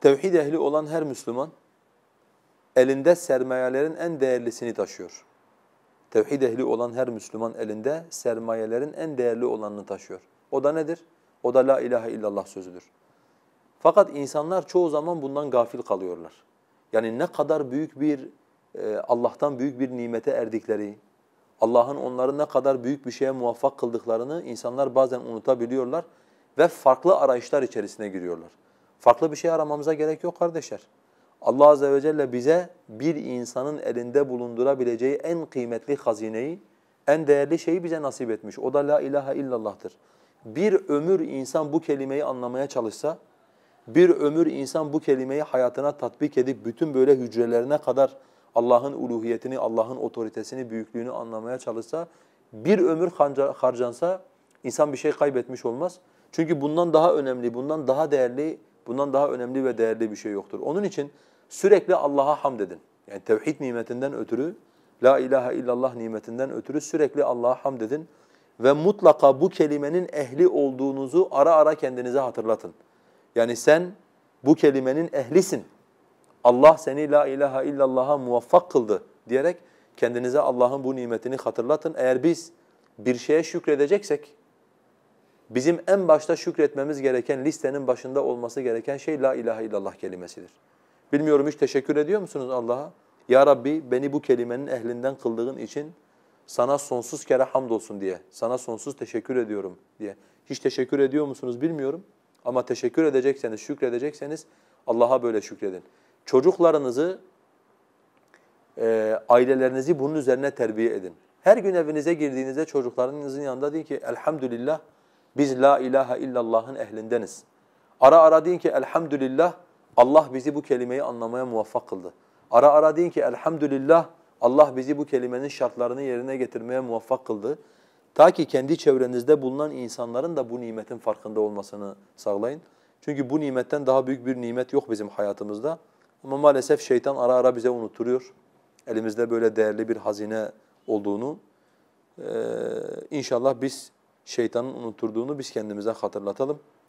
Tevhid ehli olan her Müslüman elinde sermayelerin en değerlisini taşıyor. Tevhid ehli olan her Müslüman elinde sermayelerin en değerli olanını taşıyor. O da nedir? O da la ilahe illallah sözüdür. Fakat insanlar çoğu zaman bundan gafil kalıyorlar. Yani ne kadar büyük bir e, Allah'tan büyük bir nimete erdikleri, Allah'ın onları ne kadar büyük bir şeye muvaffak kıldıklarını insanlar bazen unutabiliyorlar ve farklı arayışlar içerisine giriyorlar. Farklı bir şey aramamıza gerek yok kardeşler. Allah Azze ve Celle bize bir insanın elinde bulundurabileceği en kıymetli hazineyi, en değerli şeyi bize nasip etmiş. O da la ilahe illallah'tır. Bir ömür insan bu kelimeyi anlamaya çalışsa, bir ömür insan bu kelimeyi hayatına tatbik edip bütün böyle hücrelerine kadar Allah'ın uluhiyetini, Allah'ın otoritesini, büyüklüğünü anlamaya çalışsa, bir ömür harcansa insan bir şey kaybetmiş olmaz. Çünkü bundan daha önemli, bundan daha değerli Bundan daha önemli ve değerli bir şey yoktur. Onun için sürekli Allah'a hamd edin. Yani tevhid nimetinden ötürü, la ilahe illallah nimetinden ötürü sürekli Allah'a hamd edin. Ve mutlaka bu kelimenin ehli olduğunuzu ara ara kendinize hatırlatın. Yani sen bu kelimenin ehlisin. Allah seni la ilahe illallah'a muvaffak kıldı diyerek kendinize Allah'ın bu nimetini hatırlatın. Eğer biz bir şeye şükredeceksek, bizim en başta şükretmemiz gereken listenin başında olması gereken şey la ilahe illallah kelimesidir. Bilmiyorum hiç teşekkür ediyor musunuz Allah'a? Ya Rabbi beni bu kelimenin ehlinden kıldığın için sana sonsuz kere hamdolsun diye, sana sonsuz teşekkür ediyorum diye. Hiç teşekkür ediyor musunuz bilmiyorum ama teşekkür edecekseniz, şükredecekseniz Allah'a böyle şükredin. Çocuklarınızı, e, ailelerinizi bunun üzerine terbiye edin. Her gün evinize girdiğinizde çocuklarınızın yanında deyin ki elhamdülillah biz la ilahe illallah'ın ehlindeniz. Ara ara deyin ki elhamdülillah Allah bizi bu kelimeyi anlamaya muvaffak kıldı. Ara ara deyin ki elhamdülillah Allah bizi bu kelimenin şartlarını yerine getirmeye muvaffak kıldı. Ta ki kendi çevrenizde bulunan insanların da bu nimetin farkında olmasını sağlayın. Çünkü bu nimetten daha büyük bir nimet yok bizim hayatımızda. Ama maalesef şeytan ara ara bize unutturuyor. Elimizde böyle değerli bir hazine olduğunu. Ee, inşallah biz şeytanın unutturduğunu biz kendimize hatırlatalım.